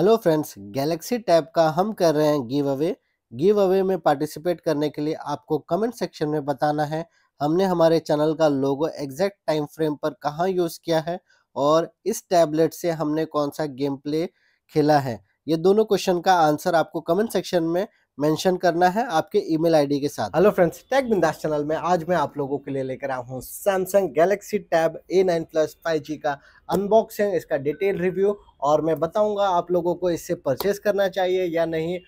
Hello friends Galaxy tab का हम कर रहे हैं गिव अवे गिव अवे में पार्टिसिपेट करने के लिए आपको कमेंट सेक्शन में बताना है हमने हमारे चैनल का लोगो एग्जैक्ट टाइम फ्रेम पर कहाँ यूज़ किया है और इस टैबलेट से हमने कौन सा गेम प्ले खेला है ये दोनों क्वेश्चन का आंसर आपको कमेंट सेक्शन में मेंशन करना है आपके ईमेल आईडी के साथ hello friends tag Bindaas channel में आज मैं आप लोगों के लिए लेकर आया हूँ Samsung Galaxy Tab A nine plus five G का अनबॉक्सिंग इसका डिटेल रिव्यू और मैं बताऊँगा आप लोगों को इससे परचेस करना चाहिए या नहीं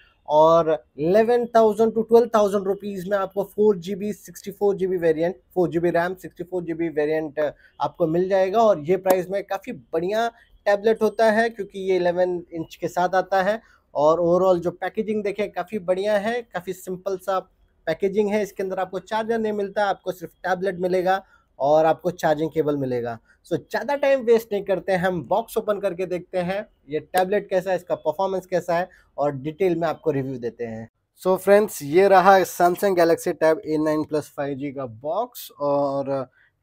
और 11,000 टू ट्वेल्व थाउजेंड रुपीज़ में आपको four four G G B B sixty variant four G B RAM sixty four G B variant आपको मिल जाएगा और ये प्राइस में काफ़ी बढ़िया टैबलेट होता है क्योंकि ये 11 इंच के साथ आता है और ओवरऑल जो पैकेजिंग देखें काफ़ी बढ़िया है काफ़ी सिंपल सा पैकेजिंग है इसके अंदर आपको चार्जर नहीं मिलता आपको सिर्फ टैबलेट मिलेगा और आपको चार्जिंग केबल मिलेगा सो so, ज़्यादा टाइम वेस्ट नहीं करते हैं हम बॉक्स ओपन करके देखते हैं ये टैबलेट कैसा है इसका परफॉर्मेंस कैसा है और डिटेल में आपको रिव्यू देते हैं सो so, फ्रेंड्स ये रहा Samsung Galaxy Tab A nine plus five G का बॉक्स और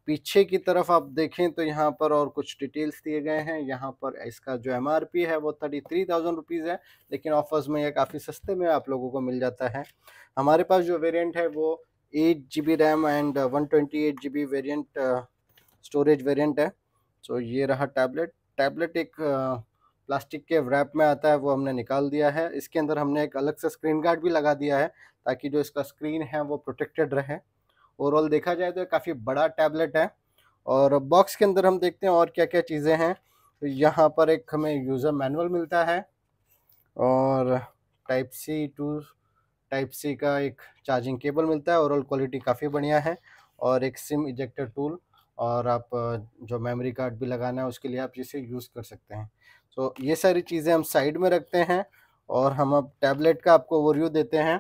पीछे की तरफ आप देखें तो यहाँ पर और कुछ डिटेल्स दिए गए हैं यहाँ पर इसका जो एम है वो थर्टी थ्री थाउजेंड रुपीज़ है लेकिन ऑफर्स में यह काफ़ी सस्ते में आप लोगों को मिल जाता है हमारे पास जो वेरिएंट है वो eight G B RAM and one twenty eight G B variant storage variant है सो ये रहा टैबलेट टैबलेट एक प्लास्टिक के रैप में आता है वो हमने निकाल दिया है इसके अंदर हमने एक अलग से स्क्रीन गार्ड भी लगा दिया है ताकि जो इसका स्क्रीन है वो प्रोटेक्टेड रहे ओवरऑल देखा जाए तो काफ़ी बड़ा टैबलेट है और बॉक्स के अंदर हम देखते हैं और क्या क्या चीज़ें हैं तो यहाँ पर एक हमें यूज़र मैनुअल मिलता है और type C to type C का एक चार्जिंग केबल मिलता है ओवरऑल क्वालिटी काफ़ी बढ़िया है और एक सिम इजेक्टर टूल और आप जो मेमोरी कार्ड भी लगाना है उसके लिए आप इसे यूज़ कर सकते हैं तो ये सारी चीज़ें हम साइड में रखते हैं और हम अब टैबलेट का आपको ओवरव्यू देते हैं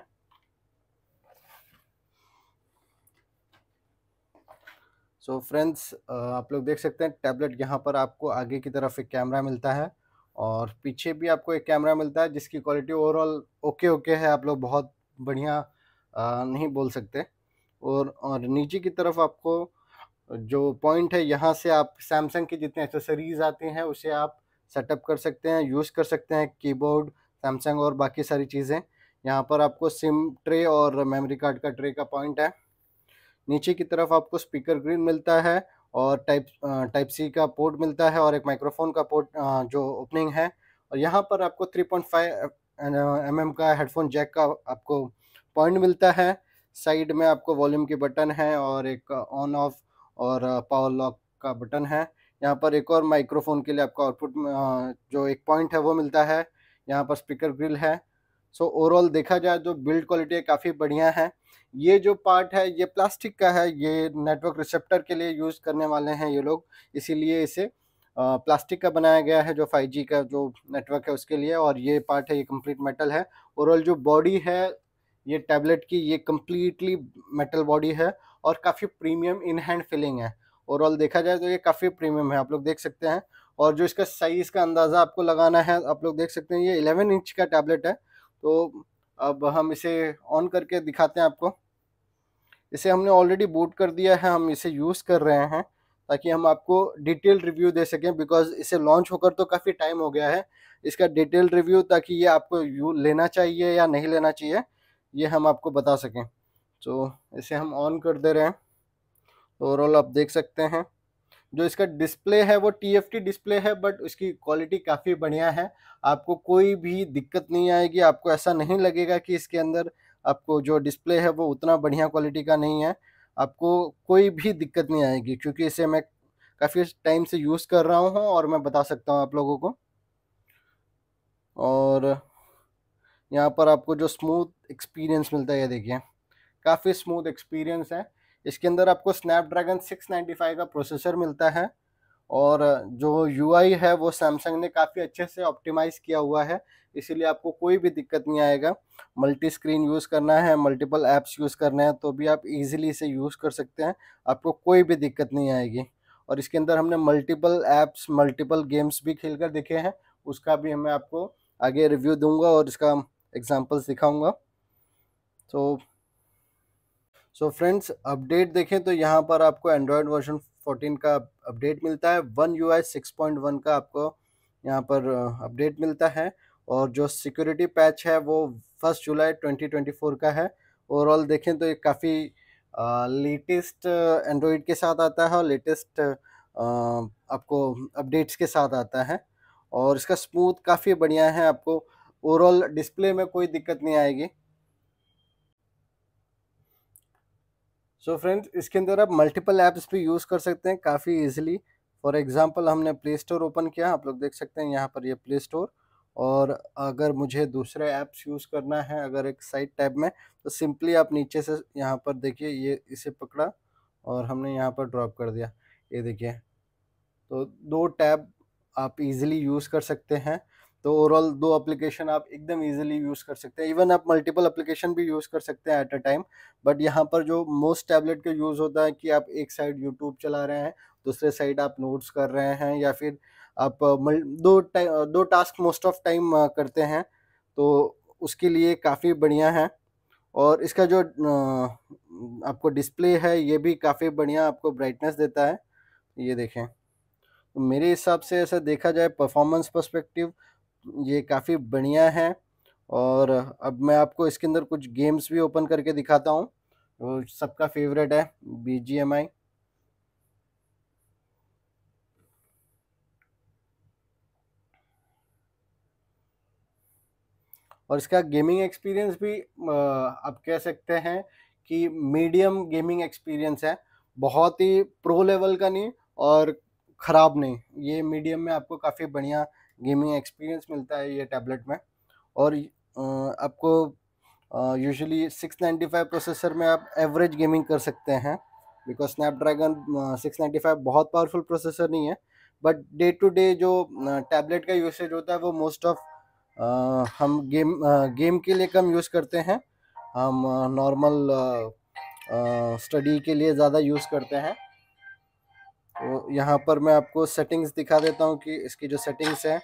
सो so फ्रेंड्स आप लोग देख सकते हैं टैबलेट यहाँ पर आपको आगे की तरफ एक कैमरा मिलता है और पीछे भी आपको एक कैमरा मिलता है जिसकी क्वालिटी ओवरऑल ओके ओके है आप लोग बहुत बढ़िया नहीं बोल सकते और और नीचे की तरफ आपको जो पॉइंट है यहाँ से आप सैमसंग की जितने एक्सेसरीज़ आती हैं उसे आप सेटअप कर सकते हैं यूज़ कर सकते हैं कीबोर्ड सैमसंग और बाकी सारी चीज़ें यहाँ पर आपको सिम ट्रे और मेमोरी कार्ड का ट्रे का पॉइंट है नीचे की तरफ आपको स्पीकर ग्रिल मिलता है और टाइप टाइप सी का पोर्ट मिलता है और एक माइक्रोफोन का पोर्ट जो ओपनिंग है और यहाँ पर आपको 3.5 एम mm का हेडफोन जैक का आपको पॉइंट मिलता है साइड में आपको वॉल्यूम के बटन है और एक ऑन ऑफ और पावर लॉक का बटन है यहाँ पर एक और माइक्रोफोन के लिए आपका आउटपुट जो एक पॉइंट है वो मिलता है यहाँ पर स्पीकर ग्रिल है सो so, ओवरऑल देखा जाए तो बिल्ड क्वालिटी है काफ़ी बढ़िया है ये जो पार्ट है ये प्लास्टिक का है ये नेटवर्क रिसेप्टर के लिए यूज़ करने वाले हैं ये लोग इसीलिए इसे प्लास्टिक का बनाया गया है जो 5G का जो नेटवर्क है उसके लिए और ये पार्ट है ये कंप्लीट मेटल है ओवरऑल जो बॉडी है ये टैबलेट की ये कम्प्लीटली मेटल बॉडी है और काफ़ी प्रीमियम इन हैंड फिलिंग है ओवरऑल देखा जाए तो ये काफ़ी प्रीमियम है आप लोग देख सकते हैं और जो इसका साइज़ का अंदाज़ा आपको लगाना है आप लोग देख सकते हैं ये 11 इंच का टैबलेट है तो अब हम इसे ऑन करके दिखाते हैं आपको इसे हमने ऑलरेडी बूट कर दिया है हम इसे यूज़ कर रहे हैं ताकि हम आपको डिटेल रिव्यू दे सकें बिकॉज इसे लॉन्च होकर तो काफ़ी टाइम हो गया है इसका डिटेल रिव्यू ताकि ये आपको यू लेना चाहिए या नहीं लेना चाहिए ये हम आपको बता सकें तो इसे हम ऑन कर दे रहे हैं ओवरऑल आप देख सकते हैं जो इसका डिस्प्ले है वो टी डिस्प्ले है बट उसकी क्वालिटी काफ़ी बढ़िया है आपको कोई भी दिक्कत नहीं आएगी आपको ऐसा नहीं लगेगा कि इसके अंदर आपको जो डिस्प्ले है वो उतना बढ़िया क्वालिटी का नहीं है आपको कोई भी दिक्कत नहीं आएगी क्योंकि इसे मैं काफ़ी टाइम से यूज़ कर रहा हूँ और मैं बता सकता हूँ आप लोगों को और यहाँ पर आपको जो स्मूथ एक्सपीरियंस मिलता है ये देखिए काफ़ी स्मूथ एक्सपीरियंस है इसके अंदर आपको स्नैपड्रैगन 695 का प्रोसेसर मिलता है और जो यू है वो सैमसंग ने काफ़ी अच्छे से ऑप्टिमाइज़ किया हुआ है इसीलिए आपको कोई भी दिक्कत नहीं आएगा मल्टी स्क्रीन यूज़ करना है मल्टीपल ऐप्स यूज़ करना है तो भी आप इजीली इसे यूज़ कर सकते हैं आपको कोई भी दिक्कत नहीं आएगी और इसके अंदर हमने मल्टीपल ऐप्स मल्टीपल गेम्स भी खेल कर देखे हैं उसका भी मैं आपको आगे रिव्यू दूंगा और इसका एग्जाम्पल्स दिखाऊँगा तो सो फ्रेंड्स अपडेट देखें तो यहाँ पर आपको एंड्रॉयड वर्जन 14 का अपडेट मिलता है one U I six point one का आपको यहाँ पर अपडेट मिलता है और जो सिक्योरिटी पैच है वो फर्स्ट जुलाई 2024 का है ओवरऑल देखें तो ये काफ़ी लेटेस्ट एंड्रॉयड के साथ आता है और लेटेस्ट आपको अपडेट्स के साथ आता है और इसका स्मूथ काफ़ी बढ़िया है आपको ओवरऑल डिस्प्ले में कोई दिक्कत नहीं आएगी सो so फ्रेंड्स इसके अंदर आप मल्टीपल ऐप्स भी यूज़ कर सकते हैं काफ़ी इजीली फॉर एग्जांपल हमने प्ले स्टोर ओपन किया आप लोग देख सकते हैं यहाँ पर ये प्ले स्टोर और अगर मुझे दूसरे ऐप्स यूज़ करना है अगर एक साइड टैब में तो सिंपली आप नीचे से यहाँ पर देखिए ये इसे पकड़ा और हमने यहाँ पर ड्रॉप कर दिया ये देखिए तो दो टैब आप इजीली यूज़ कर सकते हैं तो ओवरऑल दो एप्लीकेशन आप एकदम इजीली यूज़ कर सकते हैं इवन आप मल्टीपल एप्लीकेशन भी यूज़ कर सकते हैं एट अ टाइम बट यहाँ पर जो मोस्ट टैबलेट का यूज़ होता है कि आप एक साइड यूट्यूब चला रहे हैं दूसरे साइड आप नोट्स कर रहे हैं या फिर आप दो दो टास्क मोस्ट ऑफ टाइम करते हैं तो उसके लिए काफ़ी बढ़िया है और इसका जो आपको डिस्प्ले है ये भी काफ़ी बढ़िया आपको ब्राइटनेस देता है ये देखें तो मेरे हिसाब से ऐसा देखा जाए परफॉर्मेंस पर्सपेक्टिव ये काफ़ी बढ़िया है और अब मैं आपको इसके अंदर कुछ गेम्स भी ओपन करके दिखाता हूँ वो सबका फेवरेट है बी जी एम आई और इसका गेमिंग एक्सपीरियंस भी आप कह सकते हैं कि मीडियम गेमिंग एक्सपीरियंस है बहुत ही प्रो लेवल का नहीं और ख़राब नहीं ये मीडियम में आपको काफ़ी बढ़िया गेमिंग एक्सपीरियंस मिलता है ये टैबलेट में और आपको usually six ninety five processor में आप एवरेज गेमिंग कर सकते हैं because Snapdragon six ninety five बहुत पावरफुल प्रोसेसर नहीं है बट डे टू डे जो टैबलेट का यूसेज होता है वो मोस्ट ऑफ हम गेम गेम के लिए कम यूज़ करते हैं हम नॉर्मल स्टडी के लिए ज़्यादा यूज़ करते हैं तो यहाँ पर मैं आपको सेटिंग्स दिखा देता हूँ कि इसकी जो सेटिंग्स हैं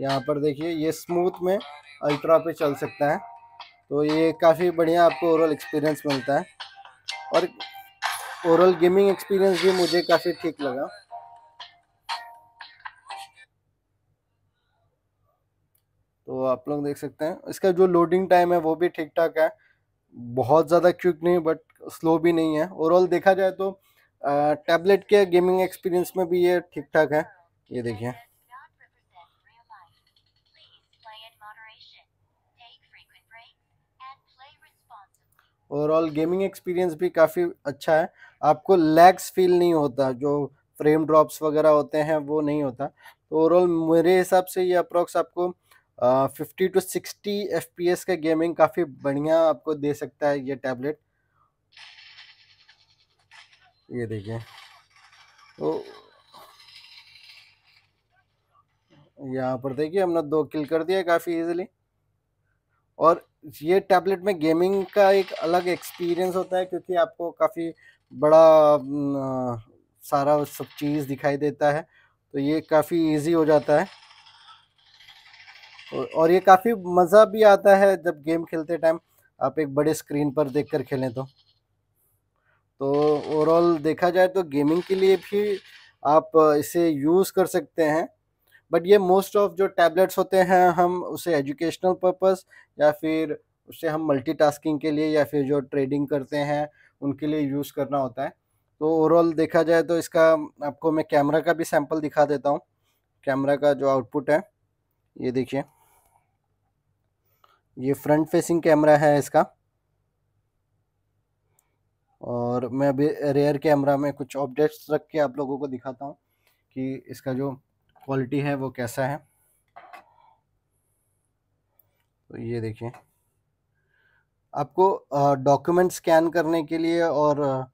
यहाँ पर देखिए ये स्मूथ में अल्ट्रा पे चल सकता है तो ये काफ़ी बढ़िया आपको ओवरऑल एक्सपीरियंस मिलता है और ओवरऑल गेमिंग एक्सपीरियंस भी मुझे काफ़ी ठीक लगा तो आप लोग देख सकते हैं इसका जो लोडिंग टाइम है वो भी ठीक ठाक है बहुत ज़्यादा क्विक नहीं बट स्लो भी नहीं है ओवरऑल देखा जाए तो टैबलेट के गेमिंग एक्सपीरियंस में भी ये ठीक ठाक है ये देखिए ओवरऑल गेमिंग एक्सपीरियंस भी काफ़ी अच्छा है आपको लैग्स फील नहीं होता जो फ्रेम ड्रॉप्स वगैरह होते हैं वो नहीं होता तो ओवरऑल मेरे हिसाब से ये अप्रॉक्स आपको fifty to sixty F P S का गेमिंग काफ़ी बढ़िया आपको दे सकता है ये टैबलेट ये देखिए तो यहाँ पर देखिए हमने दो किल कर दिया काफ़ी इजीली और ये टैबलेट में गेमिंग का एक अलग एक्सपीरियंस होता है क्योंकि आपको काफ़ी बड़ा सारा सब चीज़ दिखाई देता है तो ये काफ़ी इजी हो जाता है और, और ये काफ़ी मज़ा भी आता है जब गेम खेलते टाइम आप एक बड़े स्क्रीन पर देख कर खेलें तो तो ओवरऑल देखा जाए तो गेमिंग के लिए भी आप इसे यूज़ कर सकते हैं बट ये मोस्ट ऑफ जो टैबलेट्स होते हैं हम उसे एजुकेशनल पर्पस या फिर उसे हम मल्टीटास्किंग के लिए या फिर जो ट्रेडिंग करते हैं उनके लिए यूज़ करना होता है तो ओवरऑल देखा जाए तो इसका आपको मैं कैमरा का भी सैम्पल दिखा देता हूँ कैमरा का जो आउटपुट है ये देखिए ये फ्रंट फेसिंग कैमरा है इसका और मैं अभी रेयर कैमरा में कुछ ऑब्जेक्ट्स रख के आप लोगों को दिखाता हूँ कि इसका जो क्वालिटी है वो कैसा है तो ये देखिए आपको डॉक्यूमेंट स्कैन करने के लिए और आ,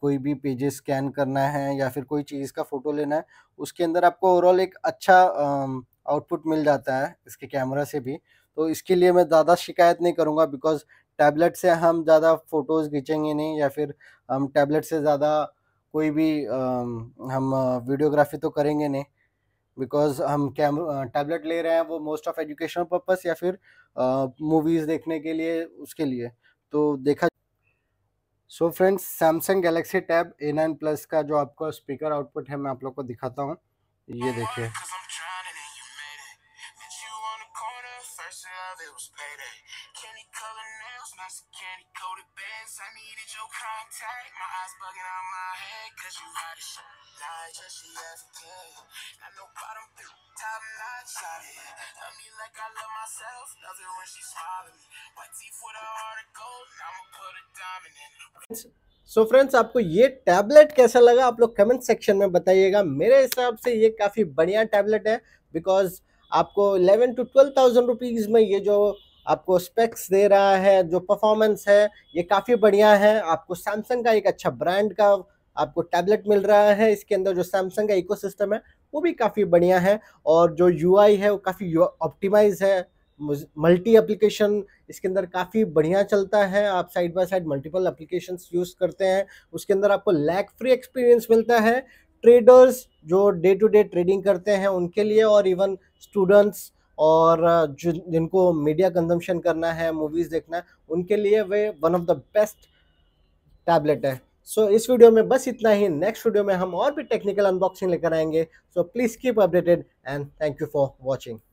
कोई भी पेजेस स्कैन करना है या फिर कोई चीज़ का फ़ोटो लेना है उसके अंदर आपको ओवरऑल एक अच्छा आउटपुट मिल जाता है इसके कैमरा से भी तो इसके लिए मैं ज़्यादा शिकायत नहीं करूँगा बिकॉज टैबलेट से हम ज़्यादा फ़ोटोज़ खींचेंगे नहीं या फिर हम टैबलेट से ज़्यादा कोई भी हम वीडियोग्राफी तो करेंगे नहीं बिकॉज हम कैम टैबलेट ले रहे हैं वो मोस्ट ऑफ एजुकेशनल पर्पस या फिर मूवीज़ देखने के लिए उसके लिए तो देखा so friends Samsung Galaxy Tab A nine plus का जो आपका स्पीकर आउटपुट है मैं आप लोग को दिखाता हूँ ये देखिए contact. My eyes bugging out my head, cause you hot a shit. Now I just she FK. Not no bottom, bitch, top notch out here Love me like I love myself. Love it when she smiling me. White teeth with a heart of gold. I'ma put a diamond in. So so friends आपको ये tablet कैसा लगा आप लोग comment section में बताइएगा मेरे हिसाब से ये काफ़ी बढ़िया टैबलेट है बिकॉज आपको 11 टू 12,000 थाउजेंड में ये जो आपको स्पेक्स दे रहा है जो परफॉर्मेंस है ये काफ़ी बढ़िया है आपको सैमसंग का एक अच्छा ब्रांड का आपको टैबलेट मिल रहा है इसके अंदर जो सैमसंग का सिस्टम है वो भी काफ़ी बढ़िया है और जो यू है वो काफ़ी ऑप्टिमाइज है मल्टी एप्लीकेशन इसके अंदर काफ़ी बढ़िया चलता है आप side by side multiple application use करते हैं उसके अंदर आपको लैग फ्री एक्सपीरियंस मिलता है ट्रेडर्स जो डे टू डे ट्रेडिंग करते हैं उनके लिए और इवन स्टूडेंट्स और जिन जिनको मीडिया कंजम्पशन करना है मूवीज़ देखना है उनके लिए वे one of the best tablet है सो so, इस वीडियो में बस इतना ही नेक्स्ट वीडियो में हम और भी टेक्निकल अनबॉक्सिंग लेकर आएंगे so please keep updated and thank you for watching